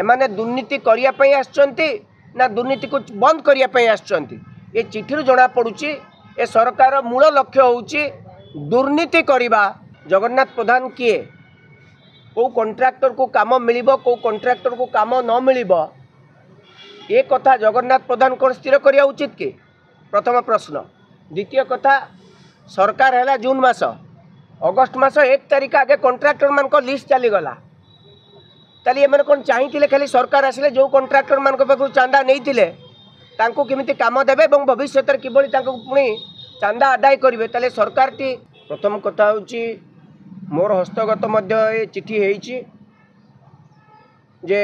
ଏମାନେ ଦୁର୍ନୀତି କରିବା ପାଇଁ ଆସିଛନ୍ତି ନା ଦୁର୍ନୀତିକୁ ବନ୍ଦ କରିବା ପାଇଁ ଆସିଛନ୍ତି ଏ ଚିଠିରୁ ଜଣାପଡ଼ୁଛି ଏ ସରକାର ମୂଳ ଲକ୍ଷ୍ୟ ହେଉଛି ଦୁର୍ନୀତି କରିବା ଜଗନ୍ନାଥ ପ୍ରଧାନ କିଏ କେଉଁ କଣ୍ଟ୍ରାକ୍ଟରକୁ କାମ ମିଳିବ କେଉଁ କଣ୍ଟ୍ରାକ୍ଟରକୁ କାମ ନ ମିଳିବ ଏ କଥା ଜଗନ୍ନାଥ ପ୍ରଧାନ କ'ଣ ସ୍ଥିର କରିବା ଉଚିତ କି ପ୍ରଥମ ପ୍ରଶ୍ନ ଦ୍ୱିତୀୟ କଥା ସରକାର ହେଲା ଜୁନ୍ ମାସ ଅଗଷ୍ଟ ମାସ ଏକ ତାରିଖ ଆଗେ କଣ୍ଟ୍ରାକ୍ଟରମାନଙ୍କ ଲିଷ୍ଟ ଚାଲିଗଲା তাহলে এমানে কোন চাইলে খালি সরকার আসলে যে কন্ট্রাক্টর মান পাখু চাঁদা নিয়ে তাঁকু কমিটি কাম দেবে এবং ভবিষ্যতের কিভাবে তাঁকু পুঁ চাঁদা আদায় করবে তাহলে সরকারটি প্রথম কথা হচ্ছে মোর হস্তগত মধ্য এ চিঠি হয়েছি যে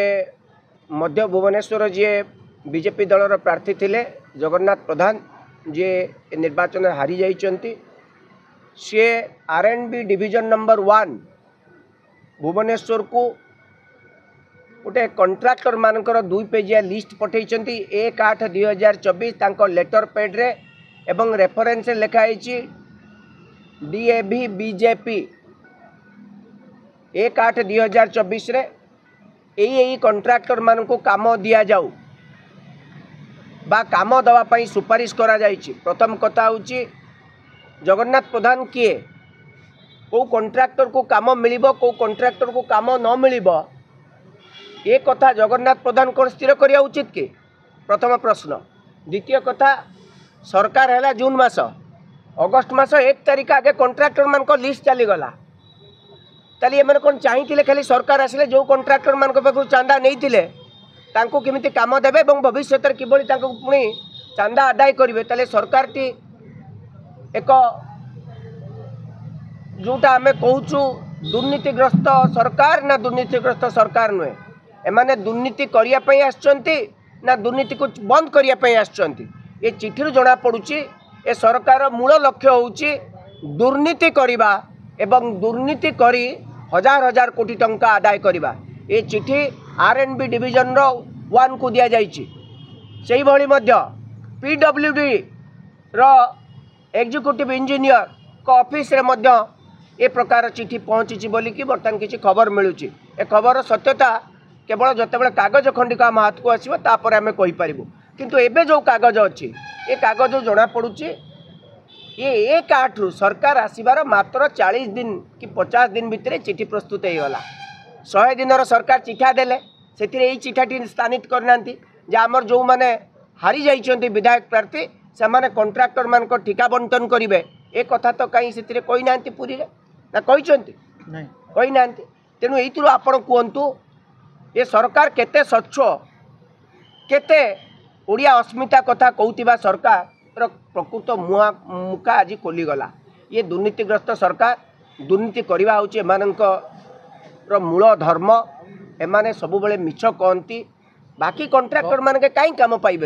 মধ্য ভুবনেশ্বর যে বিজেপি দলর প্রার্থী লে জগন্নাথ প্রধান যে নির্বাচন হারি যাই C R and B division number one Bhubaneswar কু ଗୋଟେ କଣ୍ଟ୍ରାକ୍ଟରମାନଙ୍କର ଦୁଇ ପେଜିଆ ଲିଷ୍ଟ ପଠାଇଛନ୍ତି ଏକ ଆଠ ଦୁଇ ହଜାର ଚବିଶ ତାଙ୍କ ଲେଟର ପେଡ଼୍ରେ ଏବଂ ରେଫରେନ୍ସରେ ଲେଖା ହେଇଛି ଡିଏଭି ବିଜେପି ଏକ ଆଠ ଦୁଇ ହଜାର ଚବିଶରେ ଏଇ ଏଇ କଣ୍ଟ୍ରାକ୍ଟରମାନଙ୍କୁ କାମ ଦିଆଯାଉ ବା କାମ ଦେବା ପାଇଁ ସୁପାରିଶ କରାଯାଇଛି ପ୍ରଥମ କଥା ହେଉଛି ଜଗନ୍ନାଥ ପ୍ରଧାନ କିଏ କେଉଁ କଣ୍ଟ୍ରାକ୍ଟରକୁ କାମ ମିଳିବ କେଉଁ କଣ୍ଟ୍ରାକ୍ଟରକୁ କାମ ନ ମିଳିବ এ কথা জগন্নাথ প্রধান কোন স্থির করা উচিত কি প্রথম প্রশ্ন দ্বিতীয় কথা সরকার হল জুন মাস অগস্ট মাস এক তারিখ আগে কন্ট্রাক্টর মান লিষ্ট চালগলা তাহলে এমন কোন চাইলে খালি সরকার আসলে যে কন্ট্রাক্টর মান পাখু চাঁদা নিয়ে তাঁকু কমিটি কাম দেবে এবং ভবিষ্যতের কিভাবে ତାଙ୍କୁ পুঁ চাঁদা আদায় করবে তাহলে সরকারটি এক যেটা আমি କହୁଛୁ দুর্নীতিগ্রস্ত সরকার না দুর্নীতিগ্রস্ত সরকার নয় এমানে দুর্নীতি করা আসছেন না দুর্নীতি বন্ধ করা আসছেন এ চিঠি পড়ুছি এ সরকার মূল লক্ষ্য হচ্ছে দুর্নীতি করা এবং দুর্নীতি করে হাজার হাজার কোটি টঙ্কা আদায় করা এ চিঠি আর এন বি ডিভিজনর কু দিয়া যাই সেইভাবে মধ্য পিডব্ল্ୟୁଡି ର ଏକ୍ଜିକ୍ୟୁଟିଭ୍ ଇଞ୍ଜିନିୟରଙ୍କ ଅଫିସରେ ମଧ୍ୟ ଏ ପ୍ରକାର ଚିଠି ପହଞ୍ଚିଛି ବୋଲିକି ବର୍ତ୍ତମାନ କିଛି ଖବର ମିଳୁଛି ଏ ଖବର ସତ୍ୟତା কেবল যেতবে কাগজ খণ্ডিক আম হাতকু আসব তাপরে আমি কইপারু কিন্তু এবে যে কাগজ অছি এ কাগজ জনাপড়ুছে ইয়ে এ কাঠু সরকার আসবার মাত্র চাশ দিন কি পচাশ দিন ভিতরে চিঠি প্রস্তুত হয়েগলা শহে দিনর সরকার চিঠা দেলে সেতিরে এই চিঠাটি স্থানিত করে না যে আমার যে হারি যাই বিধায়ক প্রার্থী সেমানে কন্ট্রাক্টর মানক ঠিকা বন্টন করবে এ কথা তো কাই সেতিরে কই না পুরীরে না কইছেন কই না তেণু এই আপনার কুহতু ଏ ସରକାର କେତେ ସ୍ୱଚ୍ଛ କେତେ ଓଡ଼ିଆ ଅସ୍ମିତା କଥା କହୁଥିବା ସରକାରର ପ୍ରକୃତ ମୁହାଁ ମୁକା ଆଜି ଖୋଲିଗଲା ଇଏ ଦୁର୍ନୀତିଗ୍ରସ୍ତ ସରକାର ଦୁର୍ନୀତି କରିବା ହେଉଛି ଏମାନଙ୍କର ମୂଳ ଧର୍ମ ଏମାନେ ସବୁବେଳେ ମିଛ କହନ୍ତି ବାକି କଣ୍ଟ୍ରାକ୍ଟରମାନେ କାହିଁ କାମ ପାଇବେ